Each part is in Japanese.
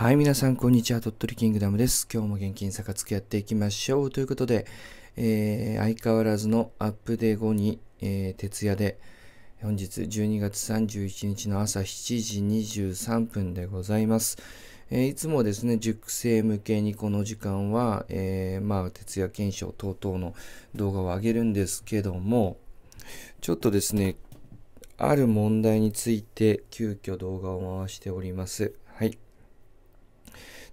はい、皆さん、こんにちは。鳥取キングダムです。今日も現金逆付きやっていきましょう。ということで、えー、相変わらずのアップデー後に、えー、徹夜で、本日12月31日の朝7時23分でございます。えー、いつもですね、熟成向けにこの時間は、えまあ、徹夜検証等々の動画を上げるんですけども、ちょっとですね、ある問題について急遽動画を回しております。はい。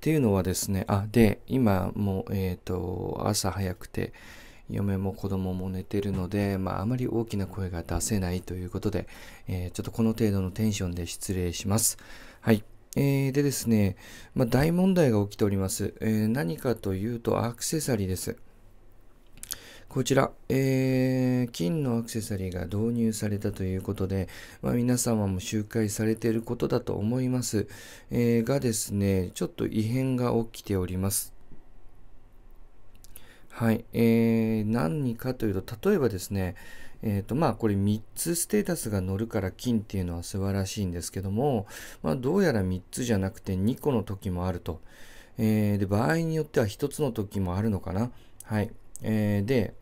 っていうのはですね、あ、で、今もう、えっ、ー、と、朝早くて、嫁も子供も寝てるので、まあ、あまり大きな声が出せないということで、えー、ちょっとこの程度のテンションで失礼します。はい。えー、でですね、まあ、大問題が起きております。えー、何かというとアクセサリーです。こちら、えー、金のアクセサリーが導入されたということで、まあ、皆様も周回されていることだと思います、えー、がですね、ちょっと異変が起きております。はい、えー、何かというと、例えばですね、えっ、ー、と、まあ、これ3つステータスが乗るから金っていうのは素晴らしいんですけども、まあ、どうやら3つじゃなくて2個の時もあると。えー、で、場合によっては1つの時もあるのかな。はい。えー、で、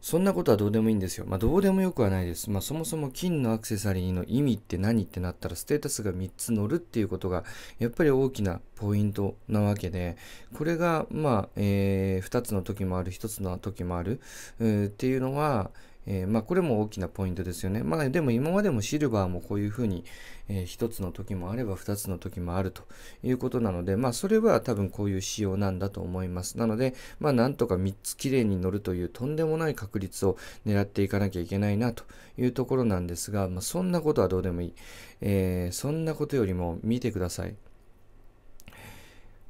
そんなことはどうでもいいんですよ。まあ、どうでもよくはないです。まあ、そもそも金のアクセサリーの意味って何ってなったら、ステータスが3つ乗るっていうことが、やっぱり大きなポイントなわけで、これが、まあ、えー、2つの時もある、1つの時もある、っていうのは、えー、まあ、これも大きなポイントですよね。まあ、でも今までもシルバーもこういうふうに、えー、1つの時もあれば2つの時もあるということなので、まあ、それは多分こういう仕様なんだと思います。なので、まあ、なんとか3つきれいに乗るというとんでもない確率を狙っていかなきゃいけないなというところなんですが、まあ、そんなことはどうでもいい。えー、そんなことよりも見てください。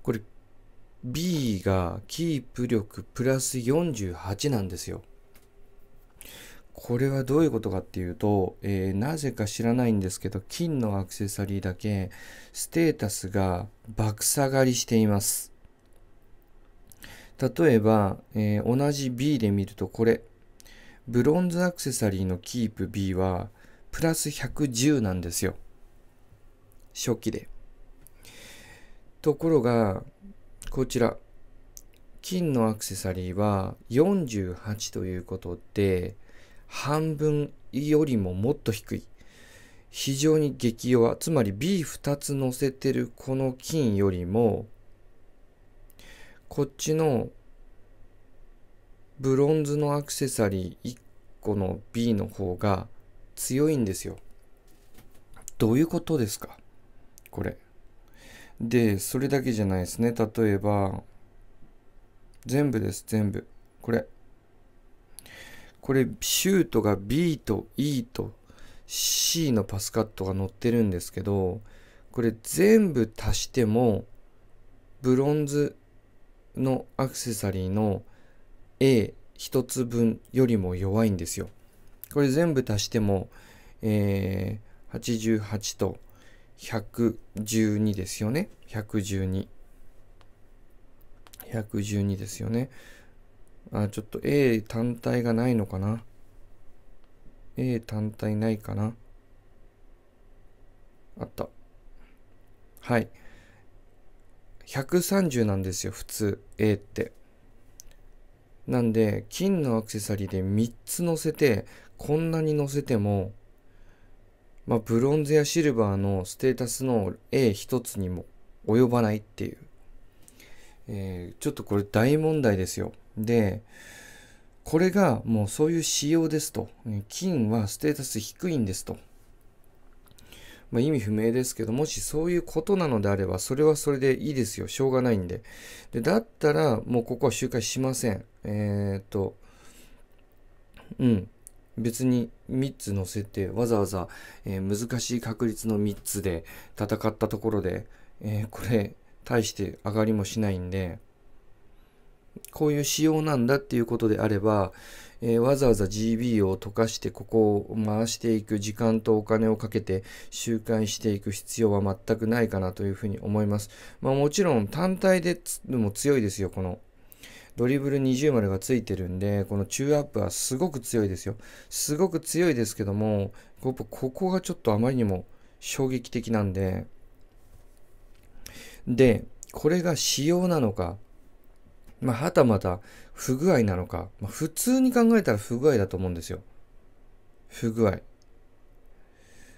これ、B がキープ力プラス48なんですよ。これはどういうことかっていうと、えー、なぜか知らないんですけど、金のアクセサリーだけ、ステータスが爆下がりしています。例えば、えー、同じ B で見るとこれ、ブロンズアクセサリーのキープ B は、プラス110なんですよ。初期で。ところが、こちら、金のアクセサリーは48ということで、半分よりももっと低い。非常に激弱。つまり B2 つ乗せてるこの金よりも、こっちのブロンズのアクセサリー1個の B の方が強いんですよ。どういうことですかこれ。で、それだけじゃないですね。例えば、全部です、全部。これ。これシュートが B と E と C のパスカットが載ってるんですけど、これ全部足しても、ブロンズのアクセサリーの A1 つ分よりも弱いんですよ。これ全部足しても、えー、88と112ですよね。112。112ですよね。あ、ちょっと A 単体がないのかな。A 単体ないかな。あった。はい。130なんですよ、普通 A って。なんで、金のアクセサリーで3つ乗せて、こんなに乗せても、まあ、ブロンズやシルバーのステータスの A1 つにも及ばないっていう。えー、ちょっとこれ大問題ですよ。で、これがもうそういう仕様ですと。金はステータス低いんですと。まあ、意味不明ですけど、もしそういうことなのであれば、それはそれでいいですよ。しょうがないんで。でだったら、もうここは周回しません。えー、っと、うん。別に3つ乗せて、わざわざ、えー、難しい確率の3つで戦ったところで、えー、これ、大して上がりもしないんで、こういう仕様なんだっていうことであれば、えー、わざわざ GB を溶かしてここを回していく時間とお金をかけて周回していく必要は全くないかなというふうに思います。まあ、もちろん単体でも強いですよ、この。ドリブル20丸がついてるんで、このチューアップはすごく強いですよ。すごく強いですけども、ここがちょっとあまりにも衝撃的なんで、で、これが仕様なのか、まあ、はたまた不具合なのか、まあ、普通に考えたら不具合だと思うんですよ。不具合。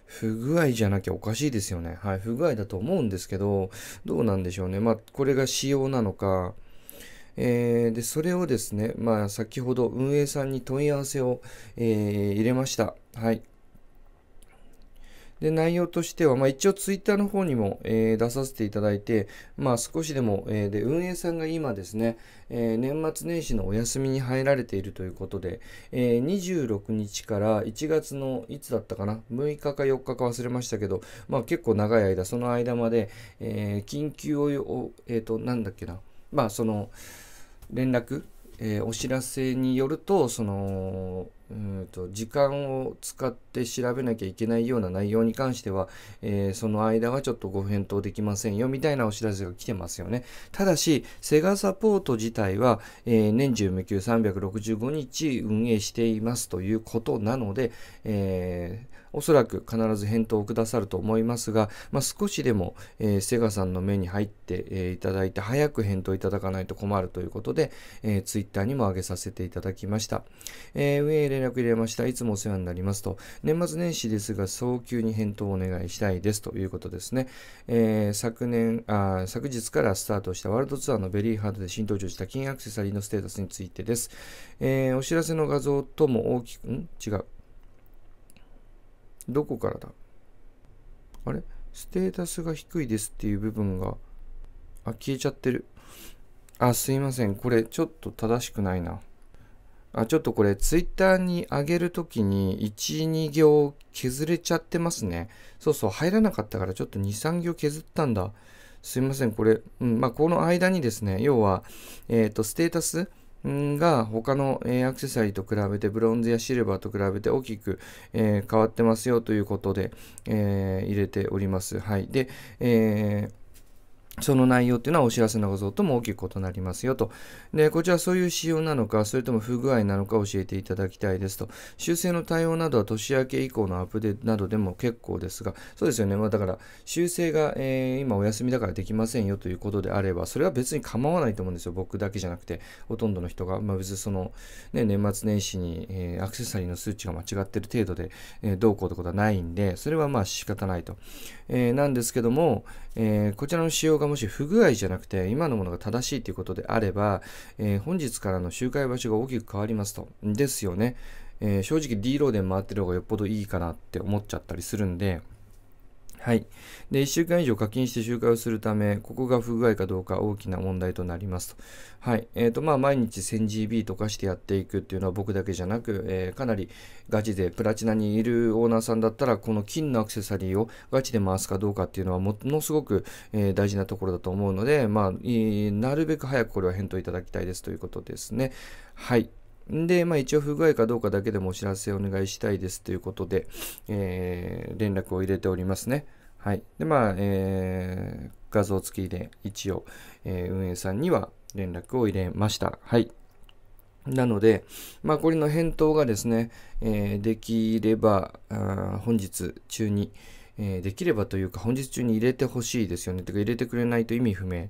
不具合じゃなきゃおかしいですよね。はい、不具合だと思うんですけど、どうなんでしょうね。まあ、これが仕様なのか、えー、で、それをですね、まあ、先ほど運営さんに問い合わせを、えー、入れました。はい。で、内容としては、まあ、一応ツイッターの方にも、えー、出させていただいて、まあ、少しでも、えー、で、運営さんが今ですね、えー、年末年始のお休みに入られているということで、え26日から1月の、いつだったかな、6日か4日か忘れましたけど、まあ、結構長い間、その間まで、え緊急を、えっ、と、なんだっけな、まあ、その、連絡、えお知らせによると、その、うんと時間を使って調べなきゃいけないような内容に関しては、えー、その間はちょっとご返答できませんよみたいなお知らせが来てますよね。ただし、セガサポート自体は、えー、年中無休365日運営していますということなので、えーおそらく必ず返答をくださると思いますが、まあ、少しでも、えー、セガさんの目に入って、えー、いただいて早く返答いただかないと困るということで、えー、ツイッターにも上げさせていただきました。えー、上へ連絡入れました。いつもお世話になりますと。年末年始ですが、早急に返答をお願いしたいですということですね。えー、昨年あ、昨日からスタートしたワールドツアーのベリーハードで新登場した金アクセサリーのステータスについてです。えー、お知らせの画像とも大きく、ん違う。どこからだあれステータスが低いですっていう部分が、あ、消えちゃってる。あ、すいません。これちょっと正しくないな。あ、ちょっとこれ twitter に上げるときに1、2行削れちゃってますね。そうそう、入らなかったからちょっと2、3行削ったんだ。すいません。これ、うん、まあ、この間にですね、要は、えっ、ー、と、ステータス、が他の、えアクセサリーと比べてブロンズやシルバーと比べて大きく、え変わってますよということで、え入れております。はい。で、えーその内容っていうのはお知らせの画像とも大きく異なりますよと。で、こちらそういう仕様なのか、それとも不具合なのか教えていただきたいですと。修正の対応などは年明け以降のアップデートなどでも結構ですが、そうですよね。まあだから、修正が、えー、今お休みだからできませんよということであれば、それは別に構わないと思うんですよ。僕だけじゃなくて、ほとんどの人が。まあ別にその、ね、年末年始に、えー、アクセサリーの数値が間違ってる程度で、えー、どうこうってことはないんで、それはまあ仕方ないと。えー、なんですけども、えー、こちらの仕様がもし不具合じゃなくて、今のものが正しいということであれば、えー、本日からの周回場所が大きく変わりますと。ですよね。えー、正直 D ローで回ってる方がよっぽどいいかなって思っちゃったりするんで、はい。で、1週間以上課金して集会をするため、ここが不具合かどうか大きな問題となりますと。はい。えっ、ー、と、まあ、毎日 1000GB とかしてやっていくっていうのは僕だけじゃなく、えー、かなりガチでプラチナにいるオーナーさんだったら、この金のアクセサリーをガチで回すかどうかっていうのはものすごく、えー、大事なところだと思うので、まあ、なるべく早くこれは返答いただきたいですということですね。はい。で、まあ、一応不具合かどうかだけでもお知らせお願いしたいですということで、えー、連絡を入れておりますね。はい。で、まあ、えー、画像付きで一応、えー、運営さんには連絡を入れました。はい。なので、まあ、これの返答がですね、えー、できれば、本日中に、えー、できればというか、本日中に入れてほしいですよね。てか、入れてくれないと意味不明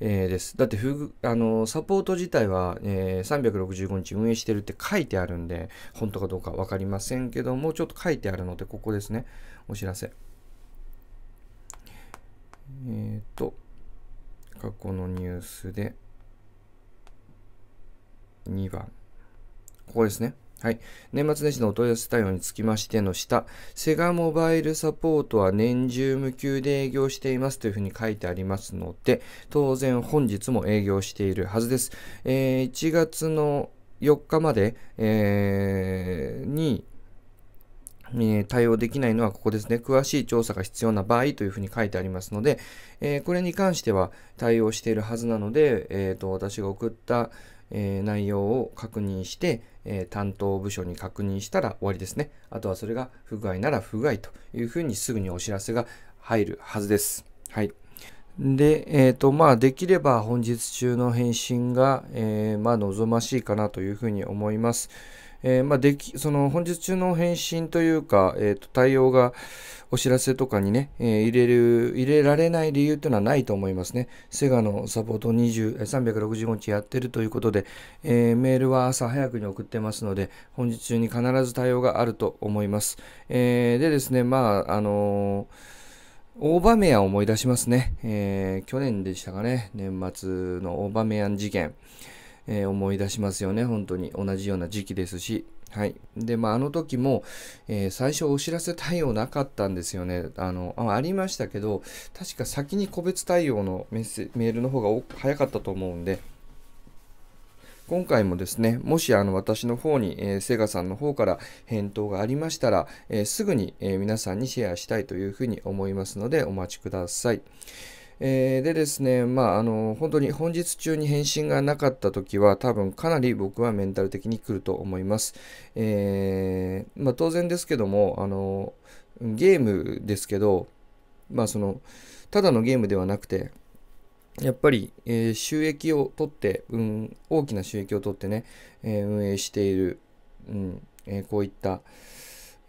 えー、です。だってフグ、あのサポート自体は、えー、365日運営してるって書いてあるんで、本当かどうか分かりませんけども、ちょっと書いてあるので、ここですね。お知らせ。えっ、ー、と、過去のニュースで、2番。ここですね。はい。年末年始のお問い合わせ対応につきましての下、セガモバイルサポートは年中無休で営業していますというふうに書いてありますので、当然本日も営業しているはずです。えー、1月の4日まで、えー、に、え対応できないのはここですね。詳しい調査が必要な場合というふうに書いてありますので、えー、これに関しては対応しているはずなので、えーと私が送った、えー、内容を確認して、えー、担当部署に確認したら終わりですね。あとはそれが不具合なら不具合というふうにすぐにお知らせが入るはずです。はい。で、えっ、ー、と、まあ、できれば本日中の返信が、えー、まあ、望ましいかなというふうに思います。えー、まあ、でき、その本日中の返信というか、えー、と、対応がお知らせとかにね、えー、入れる、入れられない理由というのはないと思いますね。セガのサポート365日やってるということで、えメールは朝早くに送ってますので、本日中に必ず対応があると思います。えでですね、まあ、あのオーバメアン思い出しますね。え去年でしたかね。年末のオーバメアン事件。えー、思い出しますよね、本当に。同じような時期ですし。はい。で、まあ、あの時も、えー、最初お知らせ対応なかったんですよね。あの、あありましたけど、確か先に個別対応のメッメールの方が早かったと思うんで、今回もですね、もしあの私の方に、えー、セガさんの方から返答がありましたら、えー、すぐに、えー、皆さんにシェアしたいというふうに思いますのでお待ちください。えー、でですね、まあ、あの、本当に本日中に返信がなかった時は、多分かなり僕はメンタル的に来ると思います。えー、まあ、当然ですけども、あの、ゲームですけど、まあ、その、ただのゲームではなくて、やっぱり、えー、収益を取って、うん、大きな収益を取ってね、えー、運営している、うんえー、こういった、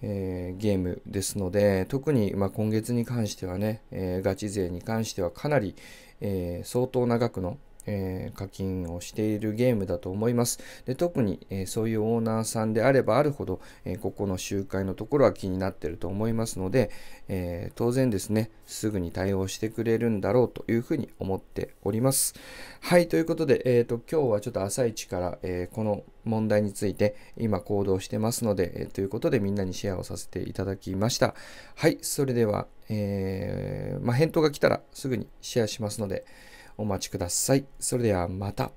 えー、ゲームですので、特に、まあ、今月に関してはね、えー、ガチ勢に関してはかなり、えー、相当な額の、えー、課金をしているゲームだと思います。で特に、えー、そういうオーナーさんであればあるほど、えー、ここの集会のところは気になってると思いますので、え当然ですね、すぐに対応してくれるんだろうというふうに思っております。はい、ということで、えーと、今日はちょっと朝一から、えこの問題について今行動してますので、えということでみんなにシェアをさせていただきました。はい、それでは、えまあ、返答が来たらすぐにシェアしますので、お待ちください。それではまた。